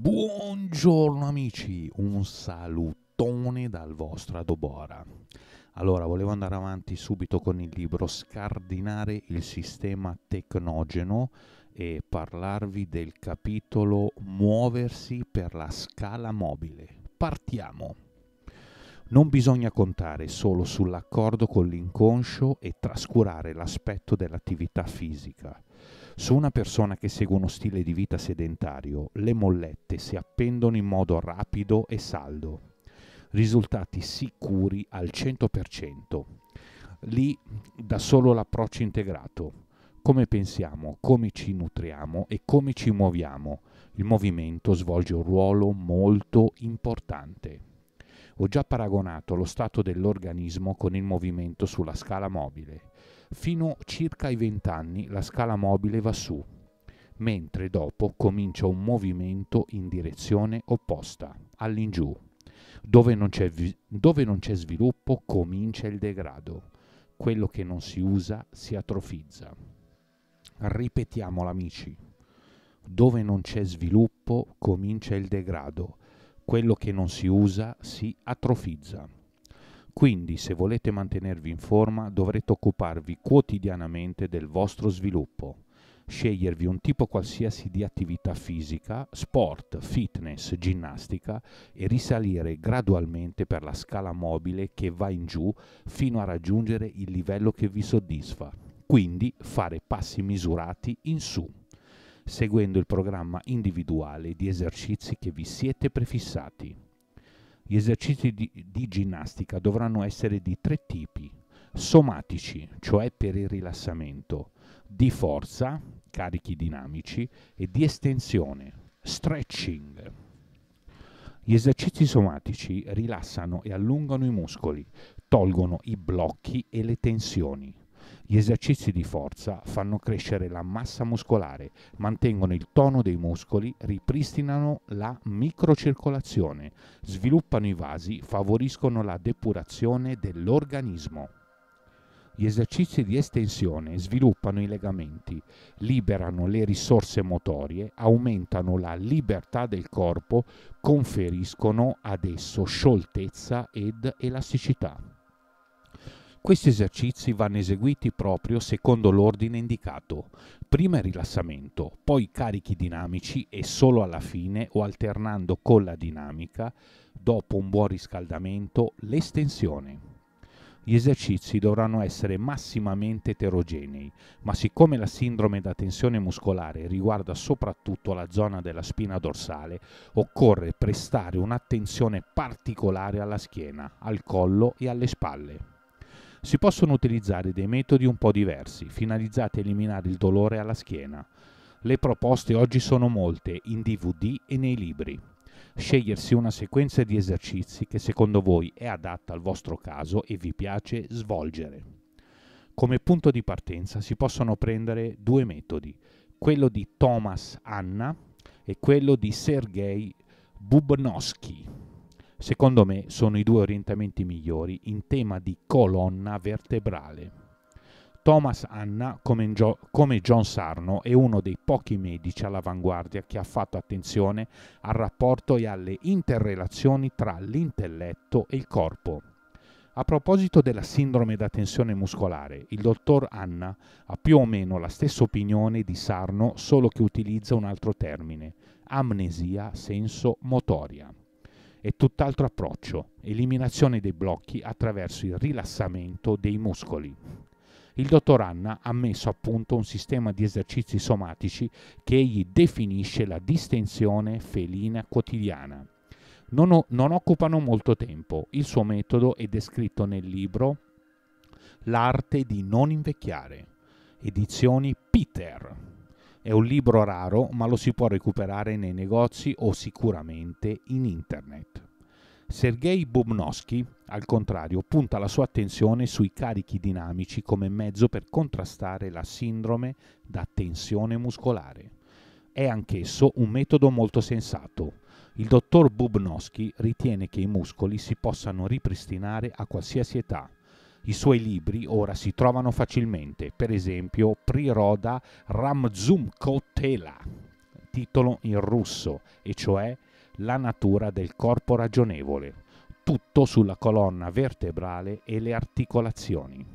Buongiorno amici, un salutone dal vostro Adobora. Allora, volevo andare avanti subito con il libro Scardinare il sistema tecnogeno e parlarvi del capitolo Muoversi per la scala mobile. Partiamo. Non bisogna contare solo sull'accordo con l'inconscio e trascurare l'aspetto dell'attività fisica su una persona che segue uno stile di vita sedentario, le mollette si appendono in modo rapido e saldo. Risultati sicuri al 100%. Lì da solo l'approccio integrato. Come pensiamo, come ci nutriamo e come ci muoviamo. Il movimento svolge un ruolo molto importante. Ho già paragonato lo stato dell'organismo con il movimento sulla scala mobile Fino circa ai 20 anni la scala mobile va su, mentre dopo comincia un movimento in direzione opposta, all'ingiù. Dove non, dove non c'è sviluppo comincia il degrado. Quello che non si usa si atrofizza. Ripetiamolo amici. Dove non c'è sviluppo comincia il degrado. Quello che non si usa si atrofizza. Quindi se volete mantenervi in forma dovrete occuparvi quotidianamente del vostro sviluppo, scegliervi un tipo qualsiasi di attività fisica, sport, fitness, ginnastica e risalire gradualmente per la scala mobile che va in giù fino a raggiungere il livello che vi soddisfa. Quindi fare passi misurati in su, seguendo il programma individuale di esercizi che vi siete prefissati. Gli esercizi di, di ginnastica dovranno essere di tre tipi. Somatici, cioè per il rilassamento, di forza, carichi dinamici, e di estensione, stretching. Gli esercizi somatici rilassano e allungano i muscoli, tolgono i blocchi e le tensioni. Gli esercizi di forza fanno crescere la massa muscolare, mantengono il tono dei muscoli, ripristinano la microcircolazione, sviluppano i vasi, favoriscono la depurazione dell'organismo. Gli esercizi di estensione sviluppano i legamenti, liberano le risorse motorie, aumentano la libertà del corpo, conferiscono ad esso scioltezza ed elasticità. Questi esercizi vanno eseguiti proprio secondo l'ordine indicato. Prima il rilassamento, poi carichi dinamici e solo alla fine o alternando con la dinamica, dopo un buon riscaldamento, l'estensione. Gli esercizi dovranno essere massimamente eterogenei, ma siccome la sindrome da tensione muscolare riguarda soprattutto la zona della spina dorsale, occorre prestare un'attenzione particolare alla schiena, al collo e alle spalle si possono utilizzare dei metodi un po' diversi, finalizzati a eliminare il dolore alla schiena. Le proposte oggi sono molte, in DVD e nei libri. Scegliersi una sequenza di esercizi che secondo voi è adatta al vostro caso e vi piace svolgere. Come punto di partenza si possono prendere due metodi, quello di Thomas Anna e quello di Sergei Bubnowski secondo me sono i due orientamenti migliori in tema di colonna vertebrale. Thomas Anna, come, Gio- come, John Sarno, è uno dei pochi medici all'avanguardia che ha fatto attenzione al rapporto e alle interrelazioni tra l'intelletto e il corpo. A proposito della sindrome da tensione muscolare, il dottor Anna ha più o meno la stessa opinione di Sarno, solo che utilizza un altro termine, amnesia senso motoria è tutt'altro approccio, eliminazione dei blocchi attraverso il rilassamento dei muscoli. Il dottor Anna ha messo a punto un sistema di esercizi somatici che egli definisce la distensione felina quotidiana. Non, o- non occupano molto tempo, il suo metodo è descritto nel libro L'arte di non invecchiare, edizioni Peter, è un libro raro, ma lo si può recuperare nei negozi o sicuramente in internet. Sergei Bobnovsky, al contrario, punta la sua attenzione sui carichi dinamici come mezzo per contrastare la sindrome da tensione muscolare. È anch'esso un metodo molto sensato. Il dottor Bubnowski ritiene che i muscoli si possano ripristinare a qualsiasi età, i suoi libri ora si trovano facilmente, per esempio Priroda Ramzumkotela, titolo in russo, e cioè La natura del corpo ragionevole, tutto sulla colonna vertebrale e le articolazioni.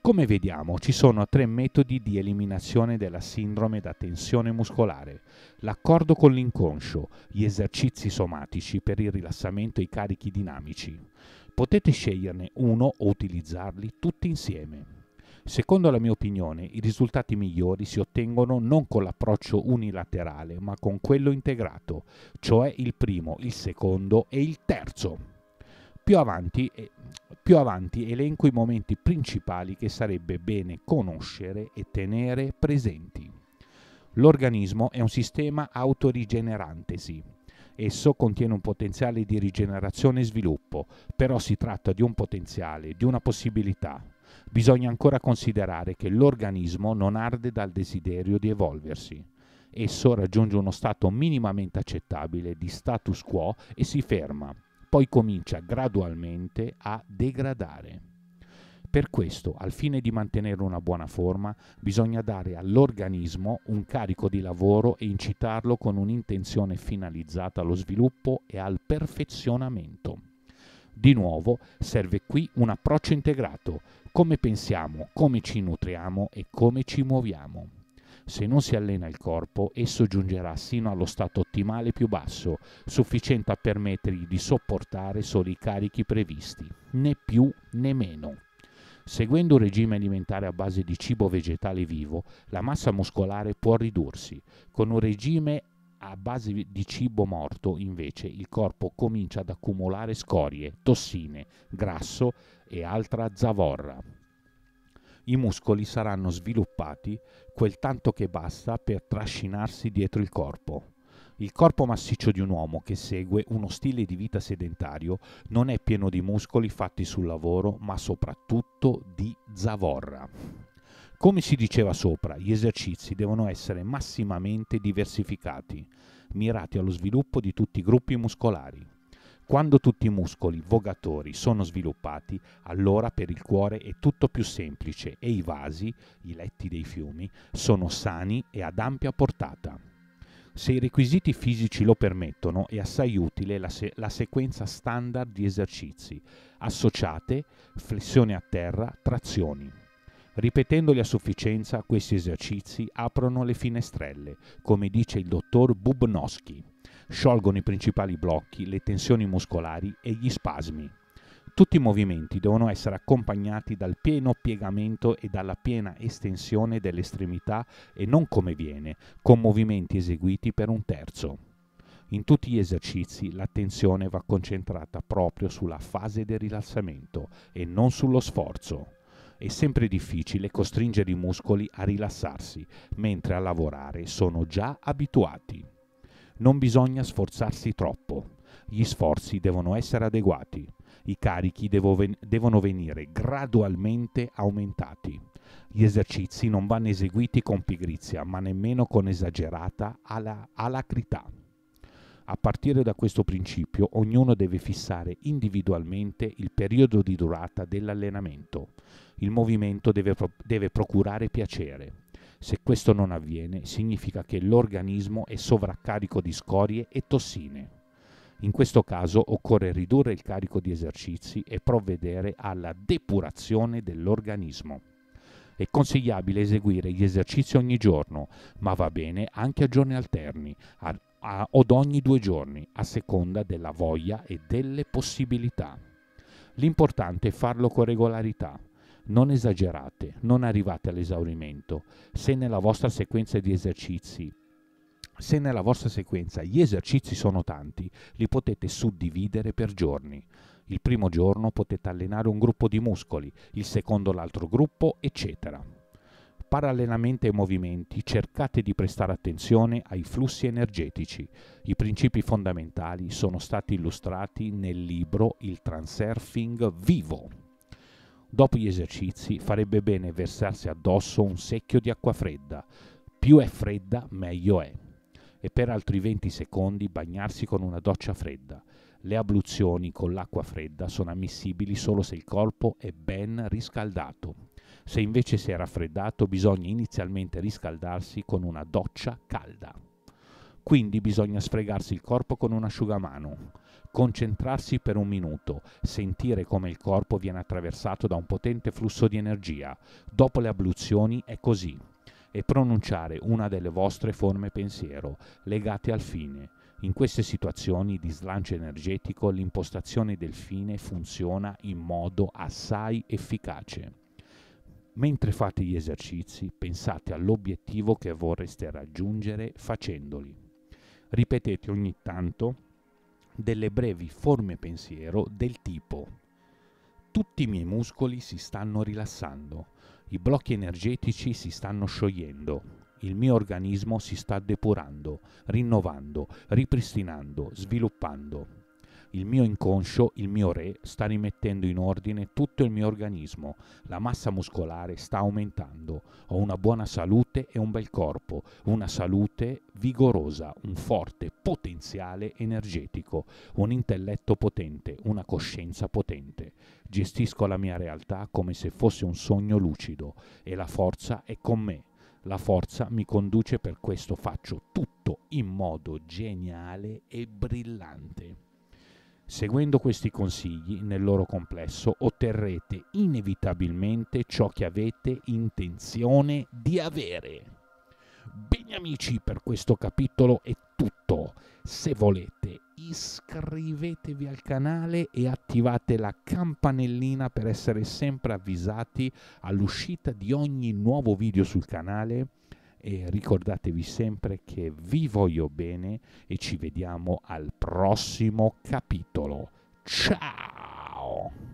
Come vediamo ci sono tre metodi di eliminazione della sindrome da tensione muscolare, l'accordo con l'inconscio, gli esercizi somatici per il rilassamento e i carichi dinamici. Potete sceglierne uno o utilizzarli tutti insieme. Secondo la mia opinione, i risultati migliori si ottengono non con l'approccio unilaterale, ma con quello integrato, cioè il primo, il secondo e il terzo. Più avanti, più avanti elenco i momenti principali che sarebbe bene conoscere e tenere presenti. L'organismo è un sistema autorigenerantesi, Esso contiene un potenziale di rigenerazione e sviluppo, però si tratta di un potenziale, di una possibilità. Bisogna ancora considerare che l'organismo non arde dal desiderio di evolversi. Esso raggiunge uno stato minimamente accettabile di status quo e si ferma, poi comincia gradualmente a degradare. Per questo, al fine di mantenere una buona forma, bisogna dare all'organismo un carico di lavoro e incitarlo con un'intenzione finalizzata allo sviluppo e al perfezionamento. Di nuovo, serve qui un approccio integrato, come pensiamo, come ci nutriamo e come ci muoviamo. Se non si allena il corpo, esso giungerà sino allo stato ottimale più basso, sufficiente a permettergli di sopportare solo i carichi previsti, né più né meno. Seguendo un regime alimentare a base di cibo vegetale vivo, la massa muscolare può ridursi. Con un regime a base di cibo morto, invece, il corpo comincia ad accumulare scorie, tossine, grasso e altra zavorra. I muscoli saranno sviluppati quel tanto che basta per trascinarsi dietro il corpo. Il corpo massiccio di un uomo che segue uno stile di vita sedentario non è pieno di muscoli fatti sul lavoro, ma soprattutto di zavorra. Come si diceva sopra, gli esercizi devono essere massimamente diversificati, mirati allo sviluppo di tutti i gruppi muscolari. Quando tutti i muscoli vogatori sono sviluppati, allora per il cuore è tutto più semplice e i vasi, i letti dei fiumi, sono sani e ad ampia portata. Se i requisiti fisici lo permettono, è assai utile la, se- la sequenza standard di esercizi, associate, flessione a terra, trazioni. Ripetendoli a sufficienza, questi esercizi aprono le finestrelle, come dice il dottor Bubnowski, sciolgono i principali blocchi, le tensioni muscolari e gli spasmi. Tutti i movimenti devono essere accompagnati dal pieno piegamento e dalla piena estensione dell'estremità e non come viene, con movimenti eseguiti per un terzo. In tutti gli esercizi l'attenzione va concentrata proprio sulla fase del rilassamento e non sullo sforzo. È sempre difficile costringere i muscoli a rilassarsi, mentre a lavorare sono già abituati. Non bisogna sforzarsi troppo. Gli sforzi devono essere adeguati. I carichi ven- devono venire gradualmente aumentati. Gli esercizi non vanno eseguiti con pigrizia, ma nemmeno con esagerata ala- alacrità. A partire da questo principio, ognuno deve fissare individualmente il periodo di durata dell'allenamento. Il movimento deve, pro- deve procurare piacere. Se questo non avviene, significa che l'organismo è sovraccarico di scorie e tossine. In questo caso occorre ridurre il carico di esercizi e provvedere alla depurazione dell'organismo. È consigliabile eseguire gli esercizi ogni giorno, ma va bene anche a giorni alterni a, a, od ogni due giorni, a seconda della voglia e delle possibilità. L'importante è farlo con regolarità. Non esagerate, non arrivate all'esaurimento. Se nella vostra sequenza di esercizi se nella vostra sequenza gli esercizi sono tanti, li potete suddividere per giorni. Il primo giorno potete allenare un gruppo di muscoli, il secondo l'altro gruppo, eccetera. Parallelamente ai movimenti cercate di prestare attenzione ai flussi energetici. I principi fondamentali sono stati illustrati nel libro Il transurfing vivo. Dopo gli esercizi farebbe bene versarsi addosso un secchio di acqua fredda. Più è fredda, meglio è e per altri 20 secondi bagnarsi con una doccia fredda. Le abluzioni con l'acqua fredda sono ammissibili solo se il corpo è ben riscaldato. Se invece si è raffreddato bisogna inizialmente riscaldarsi con una doccia calda. Quindi bisogna sfregarsi il corpo con un asciugamano, concentrarsi per un minuto, sentire come il corpo viene attraversato da un potente flusso di energia. Dopo le abluzioni è così e pronunciare una delle vostre forme pensiero legate al fine. In queste situazioni di slancio energetico l'impostazione del fine funziona in modo assai efficace. Mentre fate gli esercizi, pensate all'obiettivo che vorreste raggiungere facendoli. Ripetete ogni tanto delle brevi forme pensiero del tipo tutti i miei muscoli si stanno rilassando i blocchi energetici si stanno sciogliendo. Il mio organismo si sta depurando, rinnovando, ripristinando, sviluppando. Il mio inconscio, il mio re, sta rimettendo in ordine tutto il mio organismo. La massa muscolare sta aumentando. Ho una buona salute e un bel corpo, una salute vigorosa, un forte potenziale energetico, un intelletto potente, una coscienza potente. Gestisco la mia realtà come se fosse un sogno lucido e la forza è con me. La forza mi conduce, per questo faccio tutto in modo geniale e brillante. Seguendo questi consigli nel loro complesso otterrete inevitabilmente ciò che avete intenzione di avere. Bene amici, per questo capitolo è tutto. Se volete iscrivetevi al canale e attivate la campanellina per essere sempre avvisati all'uscita di ogni nuovo video sul canale e ricordatevi sempre che vi voglio bene e ci vediamo al prossimo capitolo. Ciao!